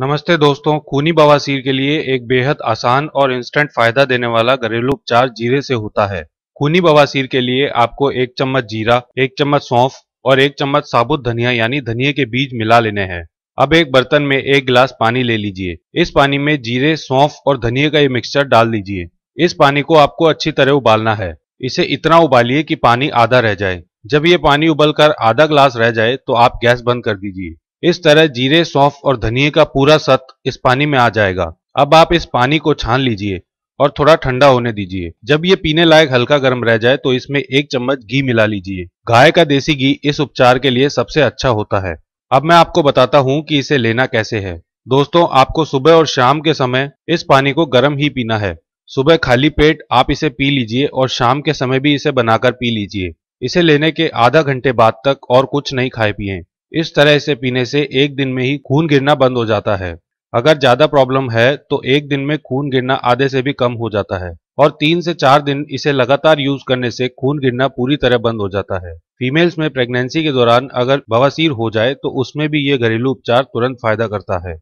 नमस्ते दोस्तों खूनी बवासीर के लिए एक बेहद आसान और इंस्टेंट फायदा देने वाला घरेलू उपचार जीरे से होता है खूनी बवासीर के लिए आपको एक चम्मच जीरा एक चम्मच सौंफ और एक चम्मच साबुत धनिया यानी धनिया के बीज मिला लेने हैं अब एक बर्तन में एक गिलास पानी ले लीजिए इस पानी में जीरे सौंफ और धनिया का ये मिक्सचर डाल दीजिए इस पानी को आपको अच्छी तरह उबालना है इसे इतना उबालिए कि पानी आधा रह जाए जब ये पानी उबलकर आधा ग्लास रह जाए तो आप गैस बंद कर दीजिए इस तरह जीरे सौंफ और धनिए का पूरा सत इस पानी में आ जाएगा अब आप इस पानी को छान लीजिए और थोड़ा ठंडा होने दीजिए जब ये पीने लायक हल्का गर्म रह जाए तो इसमें एक चम्मच घी मिला लीजिए गाय का देसी घी इस उपचार के लिए सबसे अच्छा होता है अब मैं आपको बताता हूँ कि इसे लेना कैसे है दोस्तों आपको सुबह और शाम के समय इस पानी को गर्म ही पीना है सुबह खाली पेट आप इसे पी लीजिए और शाम के समय भी इसे बनाकर पी लीजिए इसे लेने के आधा घंटे बाद तक और कुछ नहीं खाए पिए इस तरह से पीने से एक दिन में ही खून गिरना बंद हो जाता है अगर ज्यादा प्रॉब्लम है तो एक दिन में खून गिरना आधे से भी कम हो जाता है और तीन से चार दिन इसे लगातार यूज करने से खून गिरना पूरी तरह बंद हो जाता है फीमेल्स में प्रेगनेंसी के दौरान अगर बवासीर हो जाए तो उसमें भी ये घरेलू उपचार तुरंत फायदा करता है